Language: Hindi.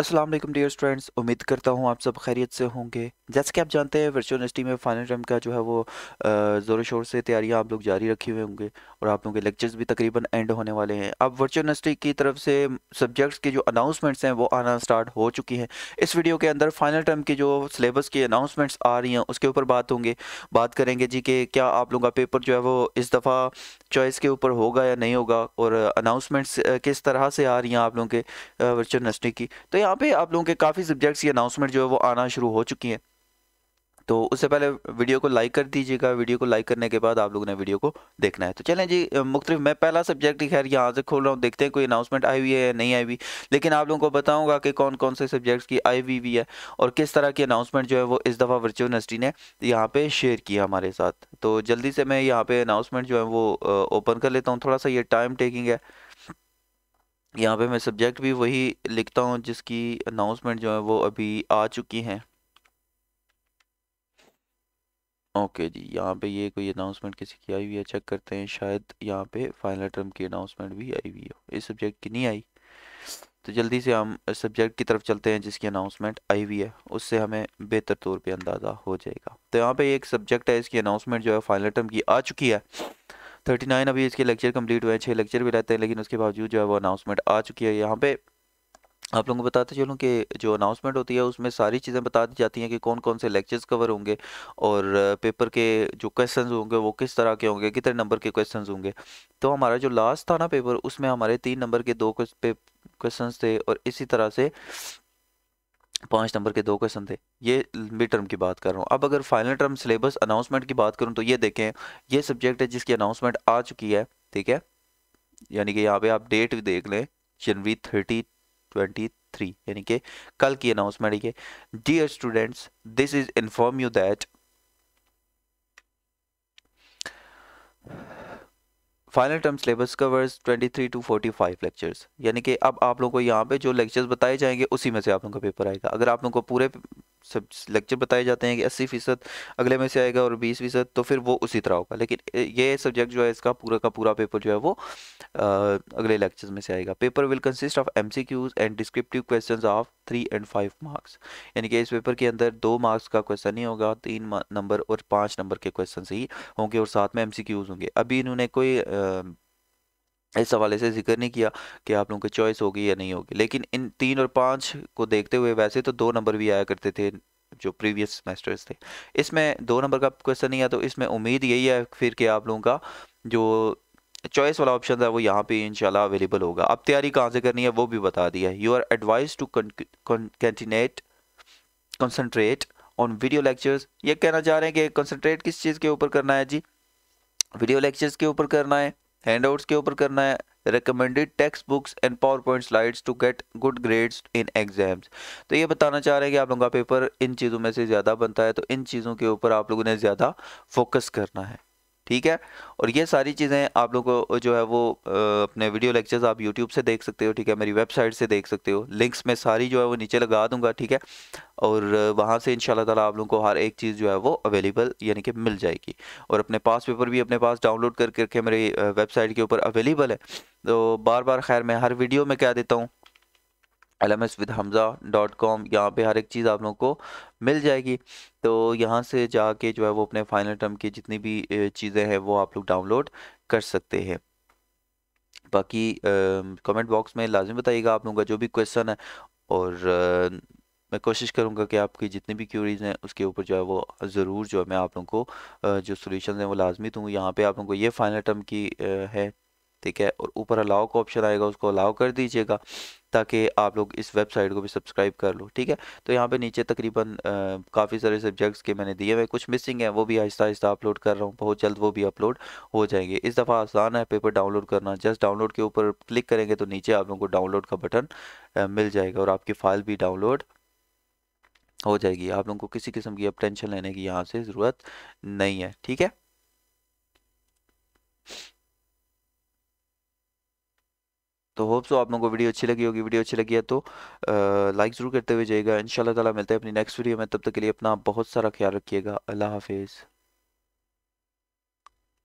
असलम डियर स्टूडेंट्स उम्मीद करता हूँ आप सब खैरियत से होंगे जैसे कि आप जानते हैं वर्चुअल यूनिवर्सिटी में फाइनल टर्म का जो है वो ज़ोर शोर से तैयारियां आप लोग जारी रखे हुए होंगे और आप लोगों के लेक्चर्स भी तकरीबन एंड होने वाले हैं अब वर्चुअल यूनिवर्सिटी की तरफ से सब्जेक्ट्स के जो अनाउंसमेंट्स हैं वो आना स्टार्ट हो चुकी हैं इस वीडियो के अंदर फाइनल टर्म के जो सिलेबस की अनाउंसमेंट्स आ रही हैं उसके ऊपर बात होंगे बात करेंगे जी कि क्या आप लोगों का पेपर जो है वो इस दफ़ा चॉइस के ऊपर होगा या नहीं होगा और अनाउंसमेंट्स किस तरह से आ रही हैं आप लोगों के वर्चुअल यूनिवर्सिटी की तो यहाँ पर आप लोगों के काफ़ी सब्जेक्ट्स की अनाउंसमेंट जो है वो आना शुरू हो चुकी हैं तो उससे पहले वीडियो को लाइक कर दीजिएगा वीडियो को लाइक करने के बाद आप लोगों ने वीडियो को देखना है तो चलें जी मुख्तलिफ मैं पहला सब्जेक्ट ही खैर यहाँ से खोल रहा हूँ देखते हैं कोई अनाउंसमेंट आई हुई है या नहीं आई हुई लेकिन आप लोगों को बताऊँगा कि कौन कौन से सब्जेक्ट्स की आई हुई हुई है और किस तरह की अनाउंसमेंट जो है वो इस दफ़ा वर्चुअल यूनिवर्सिटी ने यहाँ पर शेयर किया हमारे साथ तो जल्दी से मैं यहाँ पर अनाउंसमेंट जो है वो ओपन कर लेता हूँ थोड़ा सा ये टाइम टेकिंग है यहाँ पे मैं सब्जेक्ट भी वही लिखता हूँ जिसकी अनाउंसमेंट जो है वो अभी आ चुकी हैं ओके जी यहाँ पे ये कोई अनाउंसमेंट किसी की आई हुई है चेक करते हैं शायद यहाँ पे फाइनल टर्म की अनाउंसमेंट भी आई हुई है इस सब्जेक्ट की नहीं आई तो जल्दी से हम सब्जेक्ट की तरफ चलते हैं जिसकी अनाउंसमेंट आई हुई है उससे हमें बेहतर तौर पे अंदाज़ा हो जाएगा तो यहाँ पे एक सब्जेक्ट है इसकी अनाउंसमेंट जो है फाइनल टर्म की आ चुकी है थर्टी नाइन अभी इसके लेक्चर कंप्लीट हुए हैं छः लेक्चर भी रहते हैं लेकिन उसके बावजूद जो है वो अनाउंसमेंट आ चुकी है यहाँ पे आप लोगों को बताते चलूँ कि जो अनाउंसमेंट होती है उसमें सारी चीज़ें बता दी जाती हैं कि कौन कौन से लेक्चर्स कवर होंगे और पेपर के जो क्वेश्चंस होंगे वो किस तरह के होंगे कितने नंबर के क्वेश्चंस होंगे तो हमारा जो लास्ट था ना पेपर उसमें हमारे तीन नंबर के दो क्वेश्चंस थे और इसी तरह से पाँच नंबर के दो क्वेश्चन थे ये मिड टर्म की बात कर रहा हूँ अब अगर फाइनल टर्म सिलेबस अनाउंसमेंट की बात करूँ तो ये देखें ये सब्जेक्ट है जिसकी अनाउंसमेंट आ चुकी है ठीक है यानी कि यहाँ पे आप डेट भी देख लें जनवरी थर्टी ट्वेंटी यानी कि कल की अनाउंसमेंट ये dear students this is inform you that final term syllabus covers 23 to 45 lectures यानी कि अब आप लोगों को यहाँ पे जो लेक्चर्स बताए जाएंगे उसी में से आप लोगों का पेपर आएगा अगर आप लोगों को पूरे सब लेक्चर बताए जाते हैं कि अस्सी फ़ीसद अगले में से आएगा और बीस फ़ीसद तो फिर वो उसी तरह होगा लेकिन ये सब्जेक्ट जो है इसका पूरा का पूरा पेपर जो है वो आ, अगले लेक्चर्स में से आएगा paper will consist of M C Qs and descriptive question of three and five marks यानी कि इस पेपर के अंदर दो मार्क्स का क्वेश्चन नहीं होगा तीन नंबर और पाँच नंबर के क्वेश्चन ही होंगे और साथ में एम सी क्यूज़ होंगे अभी इन्होंने कोई आ, इस हवाले से जिक्र नहीं किया कि आप लोगों की चॉइस होगी या नहीं होगी लेकिन इन तीन और पाँच को देखते हुए वैसे तो दो नंबर भी आया करते थे जो प्रीवियस सेमेस्टर्स थे इसमें दो नंबर का क्वेश्चन नहीं आया तो इसमें उम्मीद यही है फिर कि आप लोगों का जो चॉइस वाला ऑप्शन था वो यहाँ पे इंशाल्लाह अवेलेबल होगा अब तैयारी कहाँ से करनी है वो भी बता दिया है you are advise to continent concentrate on video lectures ये कहना चाह रहे हैं कि कंसनट्रेट किस चीज़ के ऊपर करना है जी वीडियो लेक्चर्स के ऊपर करना है हैंडआउट्स के ऊपर करना है recommended text books and power point slides to get good grades in exams तो ये बताना चाह रहे हैं कि आप लोगों का पेपर इन चीज़ों में से ज़्यादा बनता है तो इन चीज़ों के ऊपर आप लोगों ने ज़्यादा फोकस करना है ठीक है और ये सारी चीज़ें आप लोग को जो है वो अपने वीडियो लेक्चर्स आप यूट्यूब से देख सकते हो ठीक है मेरी वेबसाइट से देख सकते हो लिंक्स में सारी जो है वो नीचे लगा दूंगा ठीक है और वहाँ से इन ताला आप लोगों को हर एक चीज़ जो है वो अवेलेबल यानी कि मिल जाएगी और अपने पास पेपर भी अपने पास डाउनलोड करके रखे मेरी वेबसाइट के ऊपर अवेलेबल है तो बार बार खैर मैं हर वीडियो में क्या देता हूँ L M S with Hamza dot com यहाँ पर हर एक चीज़ आप लोगों को मिल जाएगी तो यहाँ से जाके जो है वो अपने फाइनल टर्म की जितनी भी चीज़ें हैं वो आप लोग डाउनलोड कर सकते हैं बाकी कमेंट बॉक्स में लाजमी बताइएगा आप लोगों का जो भी क्वेश्चन है और आ, मैं कोशिश करूँगा कि आपकी जितनी भी क्यूरीज हैं उसके ऊपर जो है वो ज़रूर जो है मैं आप लोगों को जो सोल्यूशन हैं वो लाजमी दूँ यहाँ पर आप लोगों को ये फाइनल टर्म की है ठीक है और ऊपर अलाव का ऑप्शन आएगा उसको अलाव कर दीजिएगा ताकि आप लोग इस वेबसाइट को भी सब्सक्राइब कर लो ठीक है तो यहाँ पे नीचे तकरीबन काफ़ी सारे सब्जेक्ट्स के मैंने दिए हुए कुछ मिसिंग है वो भी आहिस्ता आहिस्ता अपलोड कर रहा हूँ बहुत जल्द वो भी अपलोड हो जाएंगे इस दफ़ा आसान है पेपर डाउनलोड करना जस्ट डाउनलोड के ऊपर क्लिक करेंगे तो नीचे आप लोगों को डाउनलोड का बटन मिल जाएगा और आपकी फ़ाइल भी डाउनलोड हो जाएगी आप लोगों को किसी किस्म की अब टेंशन लेने की यहाँ से ज़रूरत नहीं है ठीक है तो होप सो तो आप लोगों को वीडियो अच्छी लगी होगी वीडियो अच्छी लगी है तो लाइक ज़रूर करते हुए जाइएगा इन ताला मिलते हैं अपनी नेक्स्ट वीडियो में तब तक के लिए अपना बहुत सारा ख्याल रखिएगा अल्लाह हाफिज़